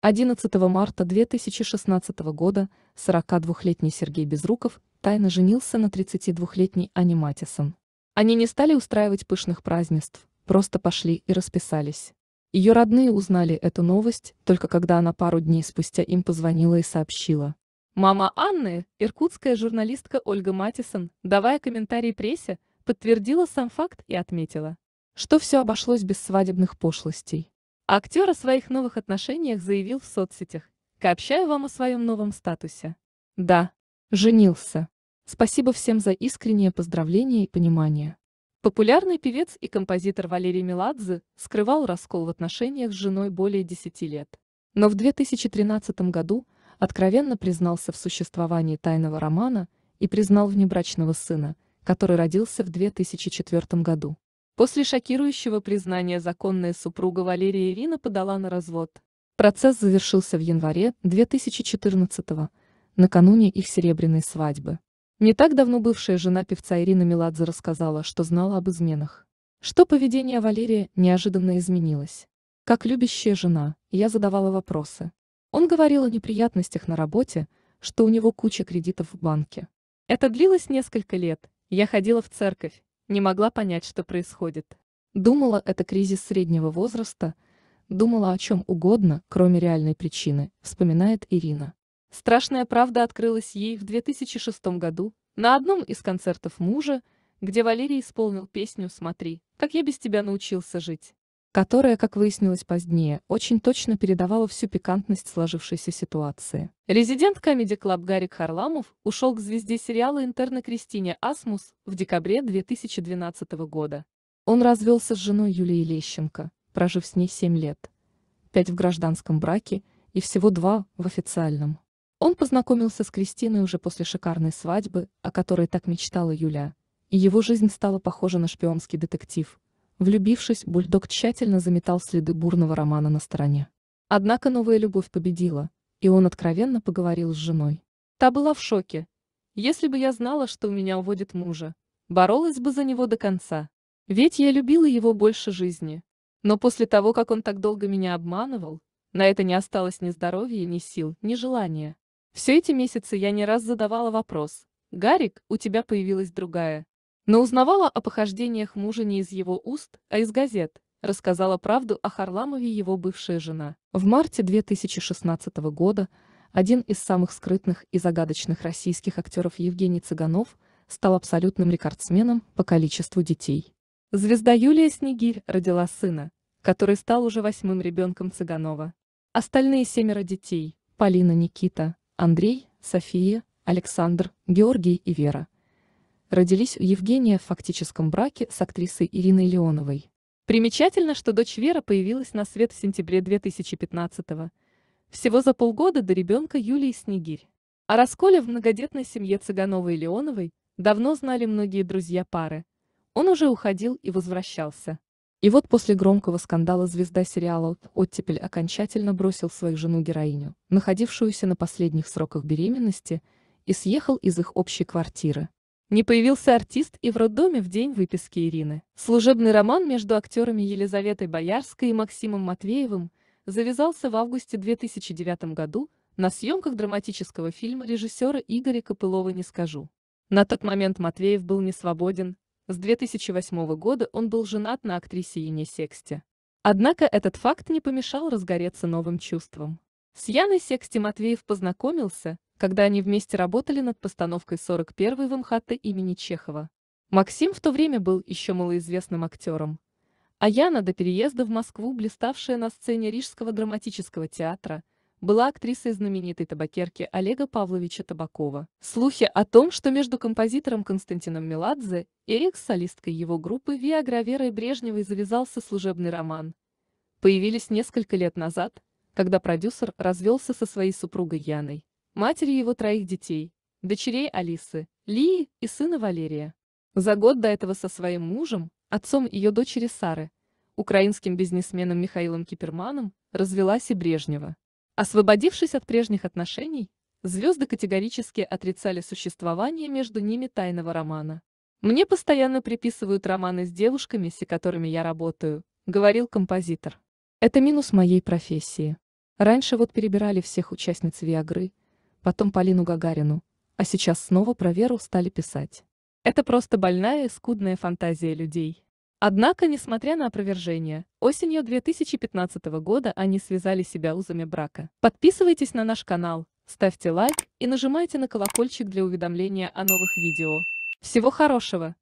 11 марта 2016 года 42-летний Сергей Безруков тайно женился на 32-летней Ане Матисон. Они не стали устраивать пышных празднеств, просто пошли и расписались. Ее родные узнали эту новость, только когда она пару дней спустя им позвонила и сообщила. Мама Анны, иркутская журналистка Ольга Матисон, давая комментарий прессе, подтвердила сам факт и отметила, что все обошлось без свадебных пошлостей. Актер о своих новых отношениях заявил в соцсетях. «Сообщаю вам о своем новом статусе. Да, женился. Спасибо всем за искренние поздравления и понимание». Популярный певец и композитор Валерий Меладзе скрывал раскол в отношениях с женой более 10 лет. Но в 2013 году откровенно признался в существовании тайного романа и признал внебрачного сына, который родился в 2004 году. После шокирующего признания законная супруга Валерия Ирина подала на развод. Процесс завершился в январе 2014-го, накануне их серебряной свадьбы. Не так давно бывшая жена певца Ирина Меладзе рассказала, что знала об изменах. Что поведение Валерия неожиданно изменилось. Как любящая жена, я задавала вопросы. Он говорил о неприятностях на работе, что у него куча кредитов в банке. Это длилось несколько лет. Я ходила в церковь, не могла понять, что происходит. Думала, это кризис среднего возраста, думала о чем угодно, кроме реальной причины, вспоминает Ирина. Страшная правда открылась ей в 2006 году на одном из концертов мужа, где Валерий исполнил песню «Смотри, как я без тебя научился жить» которая, как выяснилось позднее, очень точно передавала всю пикантность сложившейся ситуации. Резидент Comedy Club Гарик Харламов ушел к звезде сериала интерна Кристине Асмус в декабре 2012 года. Он развелся с женой Юлией Лещенко, прожив с ней 7 лет. Пять в гражданском браке и всего два в официальном. Он познакомился с Кристиной уже после шикарной свадьбы, о которой так мечтала Юля. И его жизнь стала похожа на шпионский детектив – Влюбившись, бульдог тщательно заметал следы бурного романа на стороне. Однако новая любовь победила, и он откровенно поговорил с женой. Та была в шоке. Если бы я знала, что у меня уводит мужа, боролась бы за него до конца. Ведь я любила его больше жизни. Но после того, как он так долго меня обманывал, на это не осталось ни здоровья, ни сил, ни желания. Все эти месяцы я не раз задавала вопрос. «Гарик, у тебя появилась другая. Но узнавала о похождениях мужа не из его уст, а из газет, рассказала правду о Харламове его бывшая жена. В марте 2016 года один из самых скрытных и загадочных российских актеров Евгений Цыганов стал абсолютным рекордсменом по количеству детей. Звезда Юлия Снегирь родила сына, который стал уже восьмым ребенком Цыганова. Остальные семеро детей – Полина, Никита, Андрей, София, Александр, Георгий и Вера – родились у Евгения в фактическом браке с актрисой Ириной Леоновой. Примечательно, что дочь Вера появилась на свет в сентябре 2015 года, всего за полгода до ребенка Юлии Снегирь. О расколе в многодетной семье Цыгановой и Леоновой давно знали многие друзья пары. Он уже уходил и возвращался. И вот после громкого скандала звезда сериала «Оттепель» окончательно бросил свою жену-героиню, находившуюся на последних сроках беременности, и съехал из их общей квартиры. Не появился артист и в роддоме в день выписки Ирины. Служебный роман между актерами Елизаветой Боярской и Максимом Матвеевым завязался в августе 2009 году на съемках драматического фильма режиссера Игоря Копылова «Не скажу». На тот момент Матвеев был не свободен, с 2008 года он был женат на актрисе Ене Сексте. Однако этот факт не помешал разгореться новым чувствам. С Яной Сексте Матвеев познакомился, когда они вместе работали над постановкой 41-й в МХТ имени Чехова. Максим в то время был еще малоизвестным актером. А Яна до переезда в Москву, блиставшая на сцене Рижского драматического театра, была актрисой знаменитой табакерки Олега Павловича Табакова. Слухи о том, что между композитором Константином Меладзе и экс-солисткой его группы Виагра Верой Брежневой завязался служебный роман, появились несколько лет назад, когда продюсер развелся со своей супругой Яной матери его троих детей, дочерей Алисы, Лии и сына Валерия. За год до этого со своим мужем, отцом ее дочери Сары, украинским бизнесменом Михаилом Киперманом, развелась и Брежнева. Освободившись от прежних отношений, звезды категорически отрицали существование между ними тайного романа. «Мне постоянно приписывают романы с девушками, с которыми я работаю», — говорил композитор. «Это минус моей профессии. Раньше вот перебирали всех участниц Виагры, потом Полину Гагарину, а сейчас снова про веру стали писать. Это просто больная и скудная фантазия людей. Однако, несмотря на опровержение, осенью 2015 года они связали себя узами брака. Подписывайтесь на наш канал, ставьте лайк и нажимайте на колокольчик для уведомления о новых видео. Всего хорошего!